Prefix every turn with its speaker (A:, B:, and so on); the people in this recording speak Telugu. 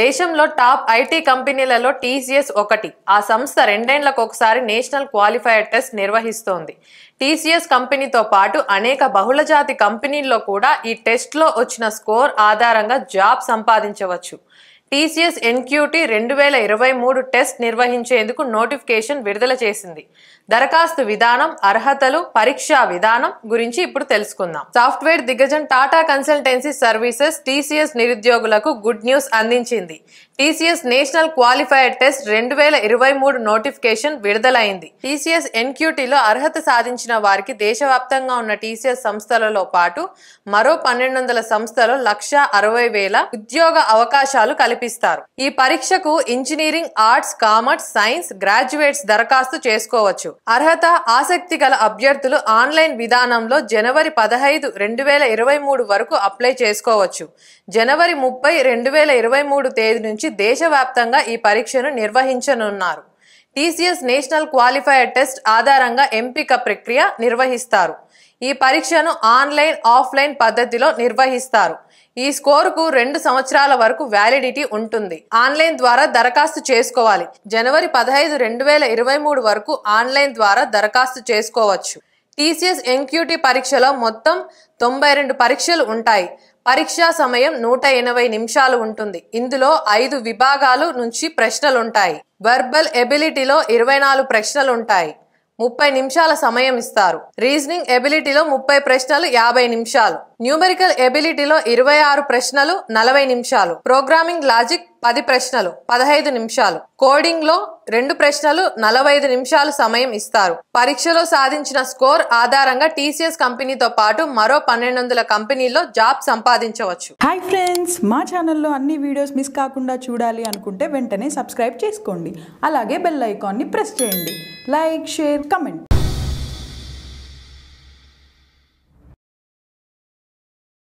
A: దేశంలో టాప్ ఐటీ కంపెనీలలో టీసీఎస్ ఒకటి ఆ సంస్థ రెండేండ్లకు ఒకసారి నేషనల్ క్వాలిఫైడ్ టెస్ట్ నిర్వహిస్తోంది టీసీఎస్ కంపెనీతో పాటు అనేక బహుళజాతి కంపెనీల్లో కూడా ఈ టెస్ట్లో వచ్చిన స్కోర్ ఆధారంగా జాబ్ సంపాదించవచ్చు టీసీఎస్ ఎన్క్యూటీ రెండు వేల ఇరవై మూడు టెస్ట్ నిర్వహించేందుకు నోటిఫికేషన్ విడుదల చేసింది దరఖాస్తు విధానం అర్హతలు పరీక్షా విధానం గురించి ఇప్పుడు తెలుసుకుందాం సాఫ్ట్వేర్ దిగ్గజం టాటా కన్సల్టెన్సీ సర్వీసెస్ టీసీఎస్ నిరుద్యోగులకు గుడ్ న్యూస్ అందించింది టీసీఎస్ నేషనల్ క్వాలిఫైడ్ టెస్ట్ రెండు వేల ఇరవై మూడు నోటిఫికేషన్ విడుదలైంది టీసీఎస్ ఎన్క్యూటీలో అర్హత సాధించిన వారికి దేశవ్యాప్తంగా ఉన్న టీసీఎస్ సంస్థలలో పాటు మరో పన్నెండు వందల సంస్థలు లక్ష అరవై వేల ఉద్యోగ అవకాశాలు కల్పి కల్పిస్తారు ఈ పరీక్షకు engineering arts commerce science graduates దరఖాస్తు చేసుకోవచ్చు అర్హత ఆసక్తి గల అభ్యర్థులు ఆన్లైన్ విధానంలో జనవరి పదహైదు రెండు వేల ఇరవై మూడు వరకు అప్లై చేసుకోవచ్చు జనవరి ముప్పై రెండు వేల ఇరవై మూడు తేదీ నుంచి దేశవ్యాప్తంగా ఈ పరీక్షను నిర్వహించనున్నారు టీసీఎస్ నేషనల్ క్వాలిఫైయర్ టెస్ట్ ఆధారంగా ఎంపిక ప్రక్రియ నిర్వహిస్తారు ఈ పరీక్షను ఆన్లైన్ ఆఫ్లైన్ పద్ధతిలో నిర్వహిస్తారు ఈ స్కోరుకు రెండు సంవత్సరాల వరకు వ్యాలిడిటీ ఉంటుంది ఆన్లైన్ ద్వారా దరఖాస్తు చేసుకోవాలి జనవరి పదహైదు రెండు వేల ఇరవై మూడు వరకు ఆన్లైన్ ద్వారా దరఖాస్తు చేసుకోవచ్చు టీసీఎస్ ఎంక్యూటీ పరీక్షలో మొత్తం తొంభై రెండు పరీక్షలు ఉంటాయి పరీక్షా సమయం నూట ఎనభై నిమిషాలు ఉంటుంది ఇందులో ఐదు విభాగాలు నుంచి ప్రశ్నలుంటాయి వర్బల్ ఎబిలిటీలో ఇరవై నాలుగు ప్రశ్నలుంటాయి ముప్పై నిమిషాల సమయం ఇస్తారు రీజనింగ్ ఎబిలిటీలో ముప్పై ప్రశ్నలు యాభై నిమిషాలు న్యూమెరికల్ ఎబిలిటీలో ఇరవై ఆరు ప్రశ్నలు నలభై నిమిషాలు ప్రోగ్రామింగ్ లాజిక్ పది ప్రశ్నలు పదహైదు నిమిషాలు కోడింగ్ లో రెండు ప్రశ్నలు నలభై ఐదు నిమిషాలు సమయం ఇస్తారు పరీక్షలో సాధించిన స్కోర్ ఆధారంగా టీసీఎస్ కంపెనీతో పాటు మరో పన్నెండు వందల కంపెనీల్లో జాబ్ సంపాదించవచ్చు హాయ్ ఫ్రెండ్స్ మా ఛానల్లో అన్ని వీడియోస్ మిస్ కాకుండా చూడాలి అనుకుంటే వెంటనే సబ్స్క్రైబ్ చేసుకోండి అలాగే బెల్ ఐకాన్ని ప్రెస్ చేయండి లైక్ షేర్ కమెంట్